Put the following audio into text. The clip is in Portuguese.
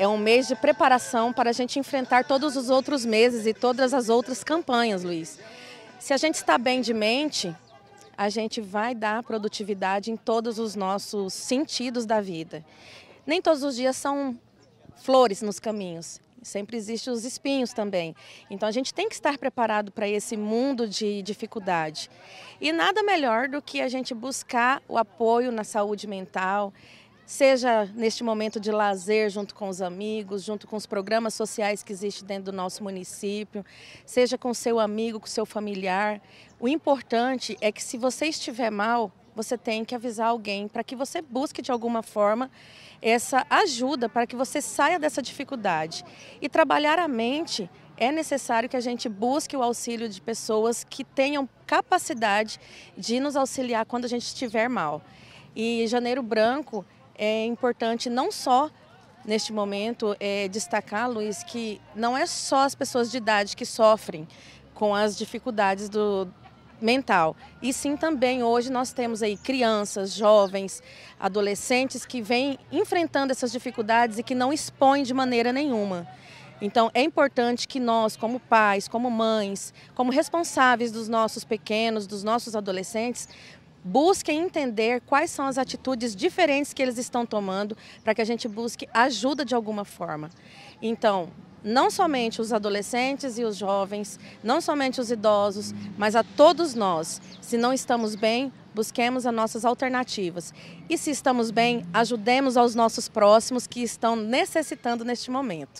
É um mês de preparação para a gente enfrentar todos os outros meses e todas as outras campanhas, Luiz. Se a gente está bem de mente, a gente vai dar produtividade em todos os nossos sentidos da vida. Nem todos os dias são flores nos caminhos. Sempre existem os espinhos também. Então a gente tem que estar preparado para esse mundo de dificuldade. E nada melhor do que a gente buscar o apoio na saúde mental, seja neste momento de lazer junto com os amigos, junto com os programas sociais que existem dentro do nosso município, seja com seu amigo, com seu familiar. O importante é que se você estiver mal, você tem que avisar alguém para que você busque de alguma forma essa ajuda para que você saia dessa dificuldade. E trabalhar a mente é necessário que a gente busque o auxílio de pessoas que tenham capacidade de nos auxiliar quando a gente estiver mal. E Janeiro Branco é importante não só neste momento é, destacar, Luiz, que não é só as pessoas de idade que sofrem com as dificuldades do mental. E sim também hoje nós temos aí crianças, jovens, adolescentes que vêm enfrentando essas dificuldades e que não expõem de maneira nenhuma. Então é importante que nós, como pais, como mães, como responsáveis dos nossos pequenos, dos nossos adolescentes, busquem entender quais são as atitudes diferentes que eles estão tomando para que a gente busque ajuda de alguma forma. Então, não somente os adolescentes e os jovens, não somente os idosos, mas a todos nós. Se não estamos bem, busquemos as nossas alternativas. E se estamos bem, ajudemos aos nossos próximos que estão necessitando neste momento.